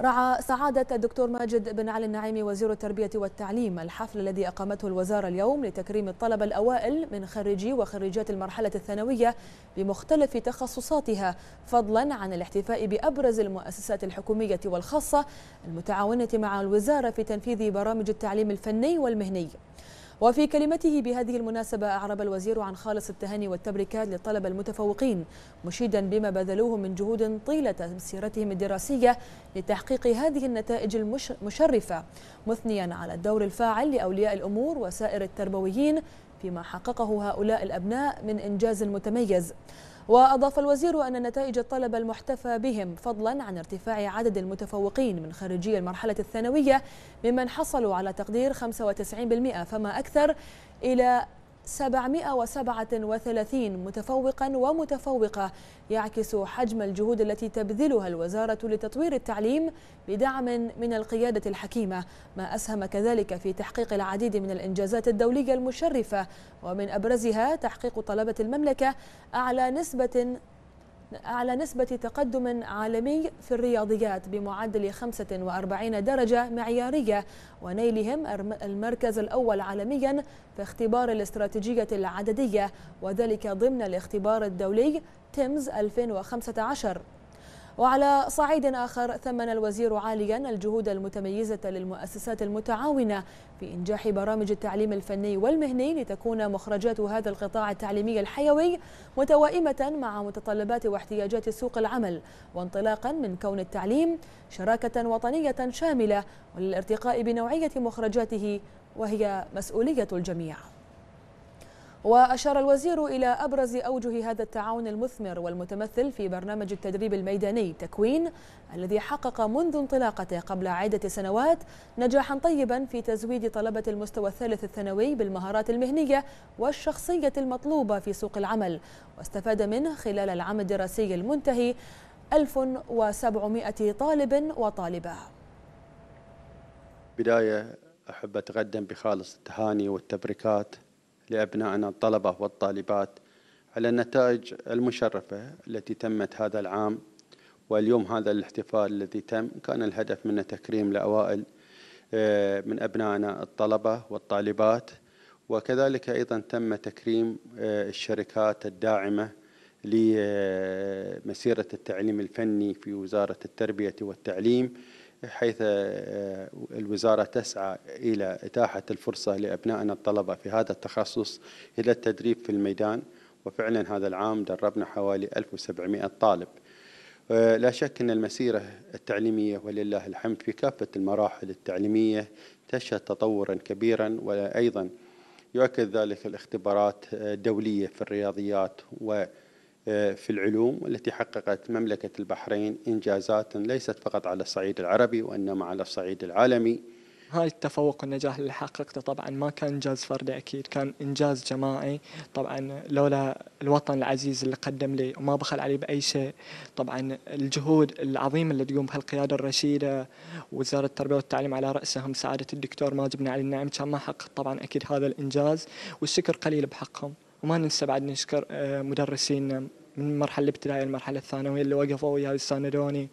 رعى سعادة الدكتور ماجد بن علي النعيمي وزير التربية والتعليم الحفل الذي أقامته الوزارة اليوم لتكريم الطلبة الأوائل من خريجي وخريجات المرحلة الثانوية بمختلف تخصصاتها فضلا عن الاحتفاء بأبرز المؤسسات الحكومية والخاصة المتعاونة مع الوزارة في تنفيذ برامج التعليم الفني والمهني وفي كلمته بهذه المناسبة أعرب الوزير عن خالص التهاني والتبريكات للطلبة المتفوقين مشيدا بما بذلوه من جهود طيلة مسيرتهم الدراسية لتحقيق هذه النتائج المشرفة مثنيا على الدور الفاعل لأولياء الأمور وسائر التربويين فيما حققه هؤلاء الأبناء من إنجاز متميز وأضاف الوزير أن نتائج الطلبة المحتفى بهم فضلا عن ارتفاع عدد المتفوقين من خريجي المرحلة الثانوية ممن حصلوا على تقدير 95% فما أكثر إلى 737 متفوقا ومتفوقة يعكس حجم الجهود التي تبذلها الوزارة لتطوير التعليم بدعم من القيادة الحكيمة ما أسهم كذلك في تحقيق العديد من الإنجازات الدولية المشرفة ومن أبرزها تحقيق طلبة المملكة أعلى نسبة على نسبة تقدم عالمي في الرياضيات بمعدل 45 درجة معيارية ونيلهم المركز الأول عالميا في اختبار الاستراتيجية العددية وذلك ضمن الاختبار الدولي تيمز 2015 وعلى صعيد آخر ثمن الوزير عاليا الجهود المتميزة للمؤسسات المتعاونة في إنجاح برامج التعليم الفني والمهني لتكون مخرجات هذا القطاع التعليمي الحيوي متوائمة مع متطلبات واحتياجات سوق العمل وانطلاقا من كون التعليم شراكة وطنية شاملة وللارتقاء بنوعية مخرجاته وهي مسؤولية الجميع وأشار الوزير إلى أبرز أوجه هذا التعاون المثمر والمتمثل في برنامج التدريب الميداني تكوين الذي حقق منذ انطلاقته قبل عدة سنوات نجاحا طيبا في تزويد طلبة المستوى الثالث الثانوي بالمهارات المهنية والشخصية المطلوبة في سوق العمل واستفاد منه خلال العام الدراسي المنتهي 1700 طالب وطالبة بداية أحب أتقدم بخالص التهاني والتبريكات لأبنائنا الطلبة والطالبات على النتائج المشرفة التي تمت هذا العام واليوم هذا الاحتفال الذي تم كان الهدف منه تكريم الأوائل آه، من أبنائنا الطلبة والطالبات وكذلك أيضا تم تكريم آه، الشركات الداعمة لمسيرة التعليم الفني في وزارة التربية والتعليم حيث آه، الوزارة تسعى إلى إتاحة الفرصة لأبنائنا الطلبة في هذا التخصص إلى التدريب في الميدان وفعلا هذا العام دربنا حوالي 1700 طالب آه، لا شك أن المسيرة التعليمية ولله الحمد في كافة المراحل التعليمية تشهد تطورا كبيرا وأيضا يؤكد ذلك الاختبارات آه، الدولية في الرياضيات و في العلوم والتي حققت مملكة البحرين إنجازات ليست فقط على الصعيد العربي وإنما على الصعيد العالمي هاي التفوق والنجاح اللي حققته طبعا ما كان انجاز فردي اكيد كان انجاز جماعي طبعا لولا الوطن العزيز اللي قدم لي وما بخل عليه باي شيء طبعا الجهود العظيمه اللي تقوم بها القياده الرشيده وزاره التربيه والتعليم على راسهم سعاده الدكتور ماجد بن علي النعيم كان ما حقق طبعا اكيد هذا الانجاز والشكر قليل بحقهم وما ننسى بعد نشكر آه، مدرسينا من المرحله الابتدائيه للمرحله الثانويه اللي وقفوا وياي وساندوني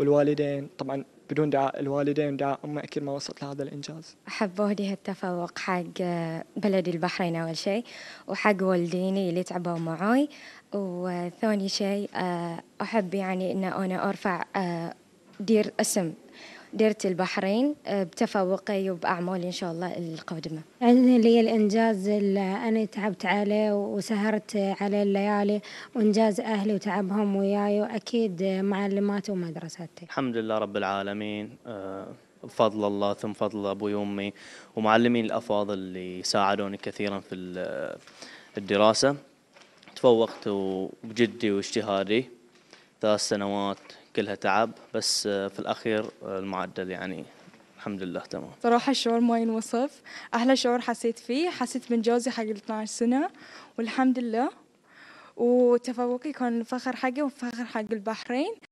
والوالدين طبعا بدون دعاء الوالدين ودعاء امي اكيد ما وصلت لهذا الانجاز. احب اهدي هالتفوق حق بلدي البحرين اول شيء وحق والديني اللي تعبوا معاي وثاني شيء آه، احب يعني ان انا ارفع آه، دير اسم ديرة البحرين آه، بتفوقي وبأعمالي إن شاء الله القادمة عندنا يعني لي الإنجاز اللي أنا تعبت عليه وسهرت عليه الليالي وإنجاز أهلي وتعبهم وياي وأكيد معلماتي ومدرستي الحمد لله رب العالمين آه، بفضل الله ثم فضل أبوي وأمي ومعلمين الأفاضل اللي ساعدوني كثيرا في الدراسة تفوقت بجدي واجتهادي ثلاث سنوات كلها تعب بس آه، في الأخير آه، المعدل يعني الحمد لله تمام صراحة الشعور ما ينوصف أحلى شعور حسيت فيه حسيت من جوزي حق 12 سنة والحمد لله وتفوقي كان فخر حقي وفخر حق البحرين